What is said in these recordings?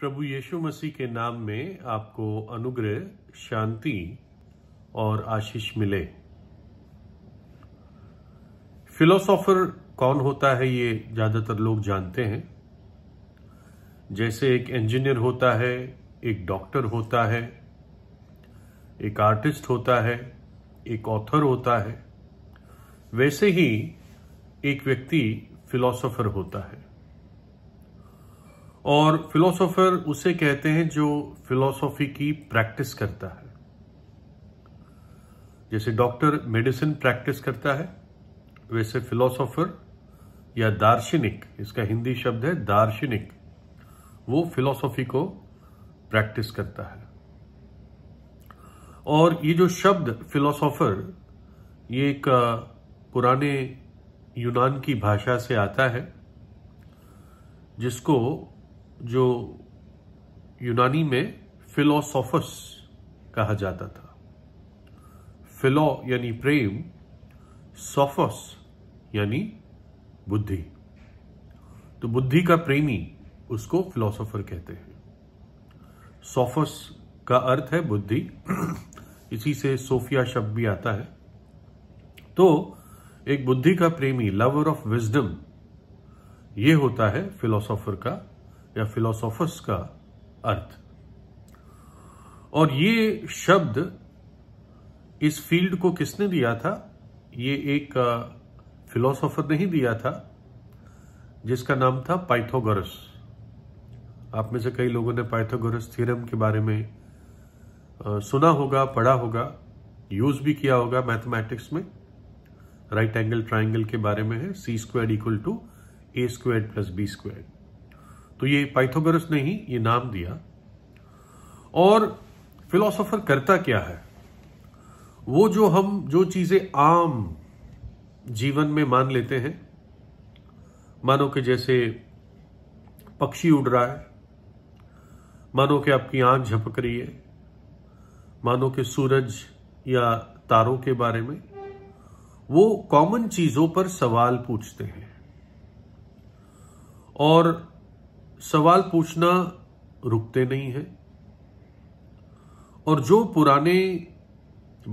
प्रभु यीशु मसीह के नाम में आपको अनुग्रह शांति और आशीष मिले फिलोसोफर कौन होता है ये ज़्यादातर लोग जानते हैं जैसे एक इंजीनियर होता है एक डॉक्टर होता है एक आर्टिस्ट होता है एक ऑथर होता है वैसे ही एक व्यक्ति फिलोसोफर होता है और फिलोसोफर उसे कहते हैं जो फिलोसॉफी की प्रैक्टिस करता है जैसे डॉक्टर मेडिसिन प्रैक्टिस करता है वैसे फिलोसोफर या दार्शनिक इसका हिंदी शब्द है दार्शनिक वो फिलोसॉफी को प्रैक्टिस करता है और ये जो शब्द फिलोसोफर ये एक पुराने यूनान की भाषा से आता है जिसको जो यूनानी में फिलोसोफस कहा जाता था फिलो यानी प्रेम सोफस यानी बुद्धि तो बुद्धि का प्रेमी उसको फिलोसोफर कहते हैं सोफस का अर्थ है बुद्धि इसी से सोफिया शब्द भी आता है तो एक बुद्धि का प्रेमी लवर ऑफ विजडम ये होता है फिलोसोफर का या फिलोसोफर्स का अर्थ और ये शब्द इस फील्ड को किसने दिया था ये एक फिलोसोफर नहीं दिया था जिसका नाम था पाइथोगोरस आप में से कई लोगों ने पाइथोगोरस थ्योरम के बारे में सुना होगा पढ़ा होगा यूज भी किया होगा मैथमेटिक्स में राइट एंगल ट्राइंगल के बारे में है C square equal to A square plus B square तो ये पाइथागोरस ने ही ये नाम दिया और फिलोसोफर करता क्या है वो जो हम जो चीजें आम जीवन में मान लेते हैं मानो कि जैसे पक्षी उड़ रहा है मानो कि आपकी आंख झपक रही है मानो कि सूरज या तारों के बारे में वो कॉमन चीजों पर सवाल पूछते हैं और सवाल पूछना रुकते नहीं है और जो पुराने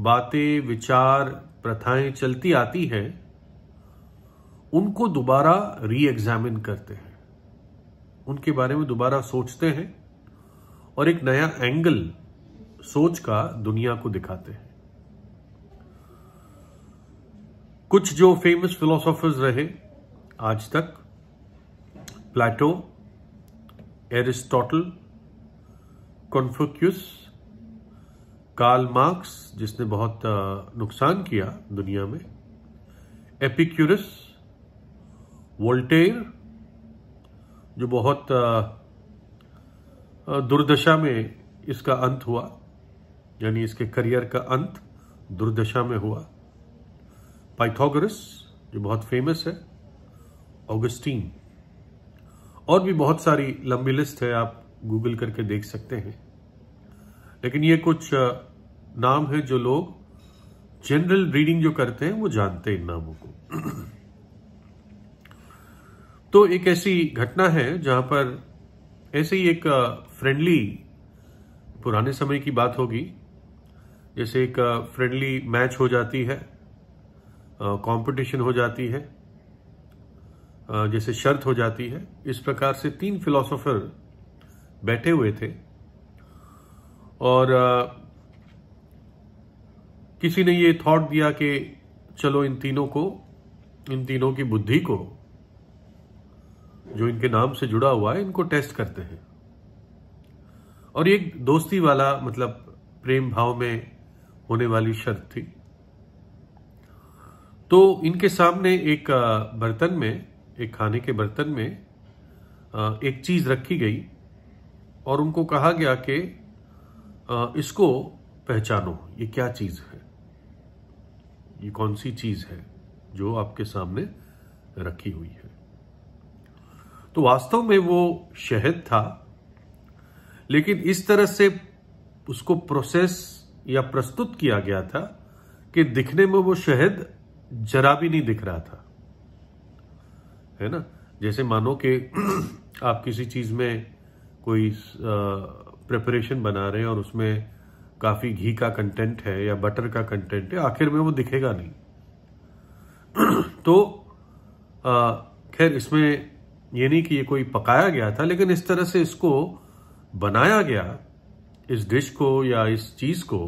बातें विचार प्रथाएं चलती आती है उनको दोबारा री एग्जामिन करते हैं उनके बारे में दोबारा सोचते हैं और एक नया एंगल सोच का दुनिया को दिखाते हैं कुछ जो फेमस फिलोसोफर्स रहे आज तक Plato Aristotle Confucius Karl Marx जिसने बहुत नुकसान किया दुनिया में एपिक्यूरस वोल्टेर जो बहुत दुर्दशा में इसका अंत हुआ यानी इसके करियर का अंत दुर्दशा में हुआ पाइथागोरस जो बहुत फेमस है ऑगस्टीन और भी बहुत सारी लंबी लिस्ट है आप गूगल करके देख सकते हैं लेकिन ये कुछ नाम है जो लोग जनरल रीडिंग जो करते हैं वो जानते हैं इन नामों को तो एक ऐसी घटना है जहां पर ऐसे ही एक फ्रेंडली पुराने समय की बात होगी जैसे एक फ्रेंडली मैच हो जाती है कंपटीशन हो जाती है जैसे शर्त हो जाती है इस प्रकार से तीन फिलोसोफर बैठे हुए थे और किसी ने ये थॉट दिया कि चलो इन तीनों को इन तीनों की बुद्धि को जो इनके नाम से जुड़ा हुआ है इनको टेस्ट करते हैं और एक दोस्ती वाला मतलब प्रेम भाव में होने वाली शर्त थी तो इनके सामने एक बर्तन में एक खाने के बर्तन में एक चीज़ रखी गई और उनको कहा गया कि इसको पहचानो ये क्या चीज़ है ये कौन सी चीज़ है जो आपके सामने रखी हुई है तो वास्तव में वो शहद था लेकिन इस तरह से उसको प्रोसेस या प्रस्तुत किया गया था कि दिखने में वो शहद जरा भी नहीं दिख रहा था है ना जैसे मानो कि आप किसी चीज़ में कोई प्रिपरेशन बना रहे हैं और उसमें काफ़ी घी का कंटेंट है या बटर का कंटेंट है आखिर में वो दिखेगा नहीं तो खैर इसमें ये नहीं कि ये कोई पकाया गया था लेकिन इस तरह से इसको बनाया गया इस डिश को या इस चीज़ को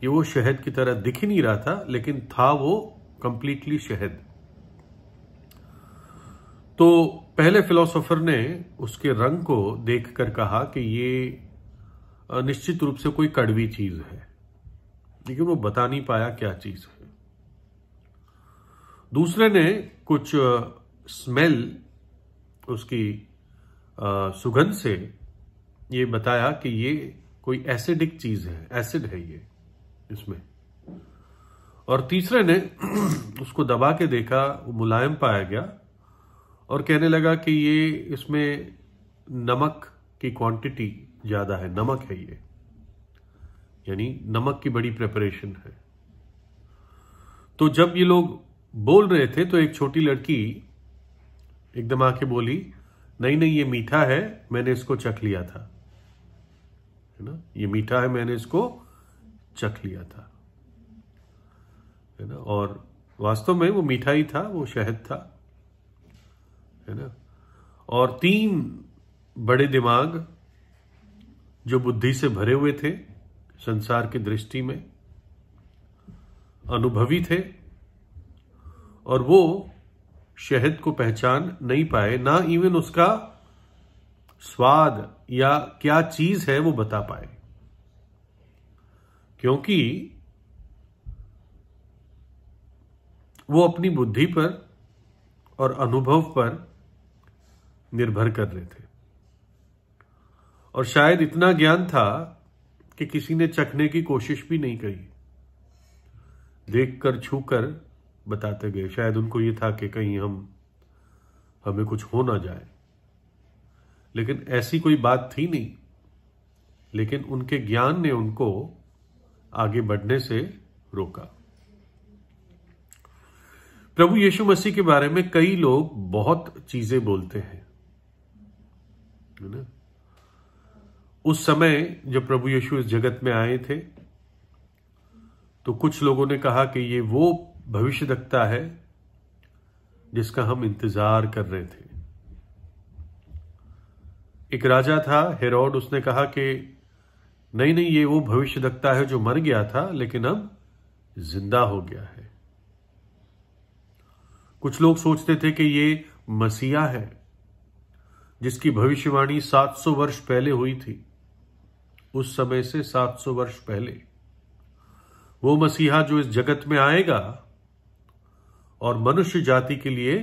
कि वो शहद की तरह दिख ही नहीं रहा था लेकिन था वो कंप्लीटली शहद तो पहले फिलोसोफर ने उसके रंग को देखकर कहा कि ये निश्चित रूप से कोई कड़वी चीज है लेकिन वो बता नहीं पाया क्या चीज है दूसरे ने कुछ स्मेल उसकी सुगंध से ये बताया कि ये कोई एसिडिक चीज है एसिड है ये इसमें और तीसरे ने उसको दबा के देखा मुलायम पाया गया और कहने लगा कि ये इसमें नमक की क्वांटिटी ज़्यादा है नमक है ये यानी नमक की बड़ी प्रेपरेशन है तो जब ये लोग बोल रहे थे तो एक छोटी लड़की एकदम आके बोली नहीं नहीं ये मीठा है मैंने इसको चख लिया था है ना ये मीठा है मैंने इसको चख लिया था है ना और वास्तव में वो मीठा ही था वो शहद था है ना और तीन बड़े दिमाग जो बुद्धि से भरे हुए थे संसार की दृष्टि में अनुभवी थे और वो शहद को पहचान नहीं पाए ना इवन उसका स्वाद या क्या चीज है वो बता पाए क्योंकि वो अपनी बुद्धि पर और अनुभव पर निर्भर कर रहे थे और शायद इतना ज्ञान था कि किसी ने चखने की कोशिश भी नहीं करी देखकर छूकर बताते गए शायद उनको यह था कि कहीं हम हमें कुछ हो ना जाए लेकिन ऐसी कोई बात थी नहीं लेकिन उनके ज्ञान ने उनको आगे बढ़ने से रोका प्रभु यीशु मसीह के बारे में कई लोग बहुत चीजें बोलते हैं है ना उस समय जब प्रभु यीशु इस जगत में आए थे तो कुछ लोगों ने कहा कि ये वो भविष्य दक्ता है जिसका हम इंतजार कर रहे थे एक राजा था हेरोड उसने कहा कि नहीं नहीं ये वो भविष्य दखता है जो मर गया था लेकिन अब जिंदा हो गया है कुछ लोग सोचते थे कि ये मसीहा है जिसकी भविष्यवाणी 700 वर्ष पहले हुई थी उस समय से 700 वर्ष पहले वो मसीहा जो इस जगत में आएगा और मनुष्य जाति के लिए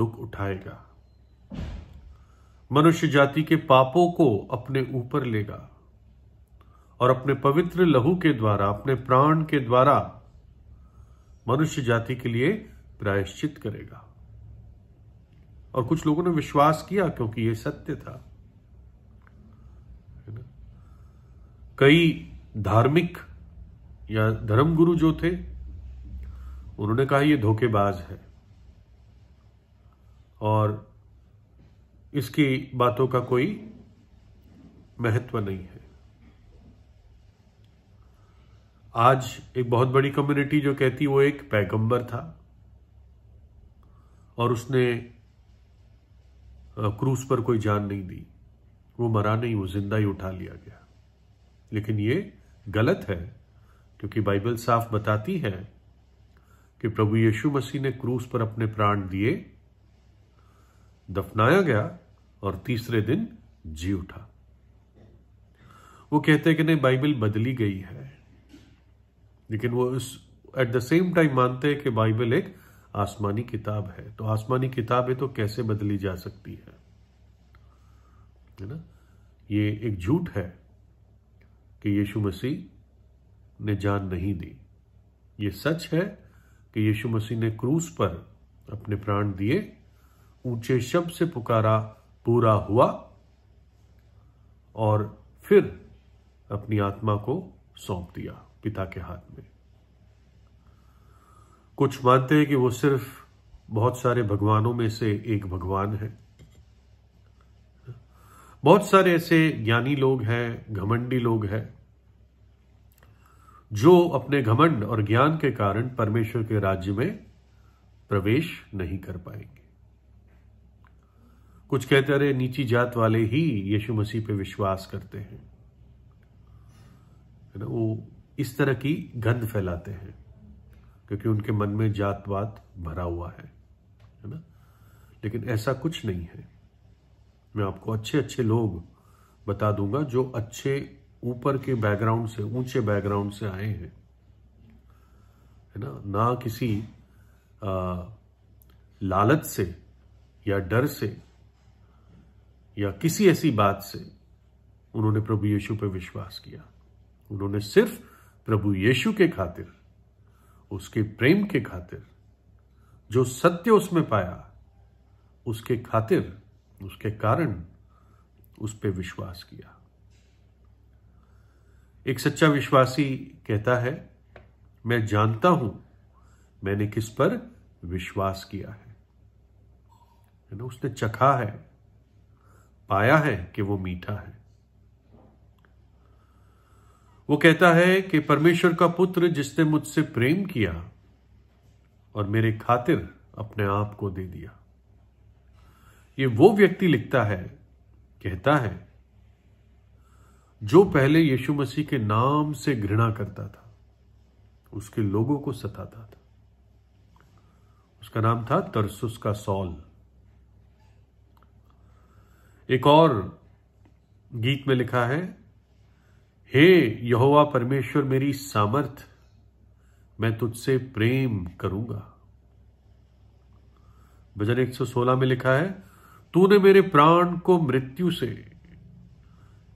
दुख उठाएगा मनुष्य जाति के पापों को अपने ऊपर लेगा और अपने पवित्र लहू के द्वारा अपने प्राण के द्वारा मनुष्य जाति के लिए प्रायश्चित करेगा और कुछ लोगों ने विश्वास किया क्योंकि ये सत्य था कई धार्मिक या धर्मगुरु जो थे उन्होंने कहा यह धोखेबाज है और इसकी बातों का कोई महत्व नहीं है आज एक बहुत बड़ी कम्युनिटी जो कहती वो एक पैगंबर था और उसने क्रूस पर कोई जान नहीं दी वो मरा नहीं वो जिंदा ही उठा लिया गया लेकिन ये गलत है क्योंकि बाइबल साफ बताती है कि प्रभु यीशु मसीह ने क्रूस पर अपने प्राण दिए दफनाया गया और तीसरे दिन जी उठा वो कहते हैं कि नहीं बाइबल बदली गई है लेकिन वो इस एट द सेम टाइम मानते हैं कि बाइबल एक आसमानी किताब है तो आसमानी किताब है तो कैसे बदली जा सकती है है ना ये एक झूठ है कि यीशु मसीह ने जान नहीं दी ये सच है कि यीशु मसीह ने क्रूस पर अपने प्राण दिए ऊंचे शब्द से पुकारा पूरा हुआ और फिर अपनी आत्मा को सौंप दिया पिता के हाथ में कुछ मानते हैं कि वो सिर्फ बहुत सारे भगवानों में से एक भगवान है बहुत सारे ऐसे ज्ञानी लोग हैं घमंडी लोग हैं जो अपने घमंड और ज्ञान के कारण परमेश्वर के राज्य में प्रवेश नहीं कर पाएंगे कुछ कहते रहे नीची जात वाले ही यीशु मसीह पे विश्वास करते हैं ना वो इस तरह की गंध फैलाते हैं क्योंकि उनके मन में जातवाद भरा हुआ है है ना लेकिन ऐसा कुछ नहीं है मैं आपको अच्छे अच्छे लोग बता दूंगा जो अच्छे ऊपर के बैकग्राउंड से ऊंचे बैकग्राउंड से आए हैं है ना ना किसी आ, लालच से या डर से या किसी ऐसी बात से उन्होंने प्रभु यीशु पर विश्वास किया उन्होंने सिर्फ प्रभु यीशु के खातिर उसके प्रेम के खातिर जो सत्य उसमें पाया उसके खातिर उसके कारण उस पर विश्वास किया एक सच्चा विश्वासी कहता है मैं जानता हूं मैंने किस पर विश्वास किया है ना उसने चखा है पाया है कि वो मीठा है वो कहता है कि परमेश्वर का पुत्र जिसने मुझसे प्रेम किया और मेरे खातिर अपने आप को दे दिया ये वो व्यक्ति लिखता है कहता है जो पहले यीशु मसीह के नाम से घृणा करता था उसके लोगों को सताता था उसका नाम था तरसुस का सौल एक और गीत में लिखा है हे यहोवा परमेश्वर मेरी सामर्थ मैं तुझसे प्रेम करूंगा भजन 116 में लिखा है तूने मेरे प्राण को मृत्यु से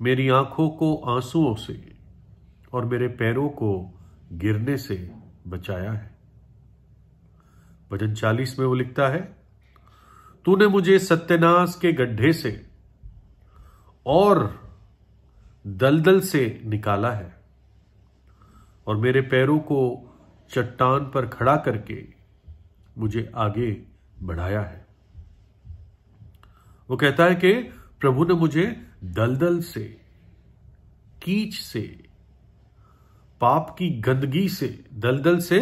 मेरी आंखों को आंसुओं से और मेरे पैरों को गिरने से बचाया है भजन 40 में वो लिखता है तूने मुझे सत्यनाश के गड्ढे से और दलदल से निकाला है और मेरे पैरों को चट्टान पर खड़ा करके मुझे आगे बढ़ाया है वो कहता है कि प्रभु ने मुझे दलदल से कीच से पाप की गंदगी से दलदल से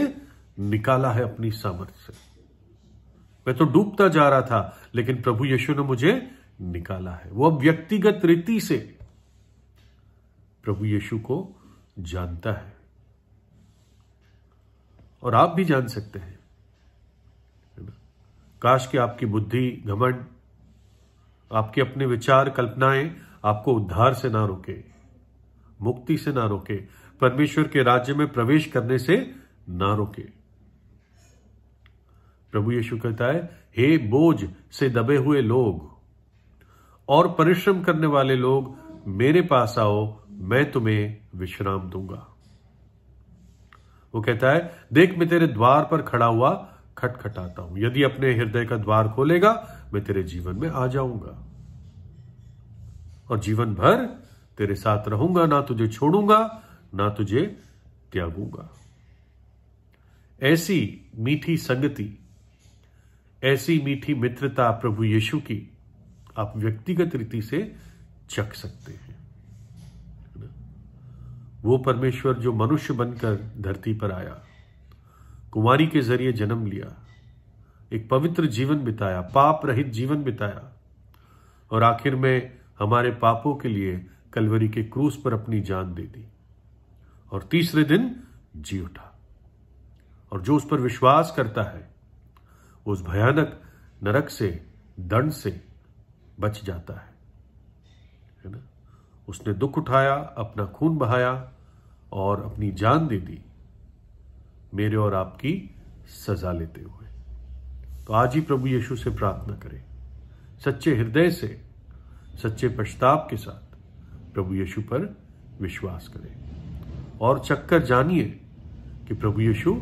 निकाला है अपनी सामर्थ्य से मैं तो डूबता जा रहा था लेकिन प्रभु यीशु ने मुझे निकाला है वो अब व्यक्तिगत रीति से प्रभु यीशु को जानता है और आप भी जान सकते हैं काश कि आपकी बुद्धि घमंड आपके अपने विचार कल्पनाएं आपको उद्धार से ना रोके मुक्ति से ना रोके परमेश्वर के राज्य में प्रवेश करने से ना रोके प्रभु यीशु कहता है हे बोझ से दबे हुए लोग और परिश्रम करने वाले लोग मेरे पास आओ मैं तुम्हें विश्राम दूंगा वो कहता है देख मैं तेरे द्वार पर खड़ा हुआ खटखटाता हूं यदि अपने हृदय का द्वार खोलेगा मैं तेरे जीवन में आ जाऊंगा और जीवन भर तेरे साथ रहूंगा ना तुझे छोड़ूंगा ना तुझे त्यागूंगा ऐसी मीठी संगति ऐसी मीठी मित्रता प्रभु यीशु की आप व्यक्तिगत रीति से चख सकते हैं वो परमेश्वर जो मनुष्य बनकर धरती पर आया कुमारी के जरिए जन्म लिया एक पवित्र जीवन बिताया पाप रहित जीवन बिताया और आखिर में हमारे पापों के लिए कलवरी के क्रूस पर अपनी जान दे दी और तीसरे दिन जी उठा और जो उस पर विश्वास करता है उस भयानक नरक से दंड से बच जाता है है ना उसने दुख उठाया अपना खून बहाया और अपनी जान दे दी मेरे और आपकी सजा लेते हुए तो आज ही प्रभु यीशु से प्रार्थना करें सच्चे हृदय से सच्चे पश्चाताप के साथ प्रभु यीशु पर विश्वास करें और चक्कर जानिए कि प्रभु यीशु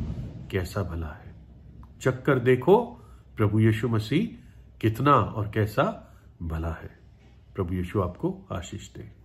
कैसा भला है चक्कर देखो प्रभु यीशु मसीह कितना और कैसा भला है प्रभु यीशु आपको आशीष दें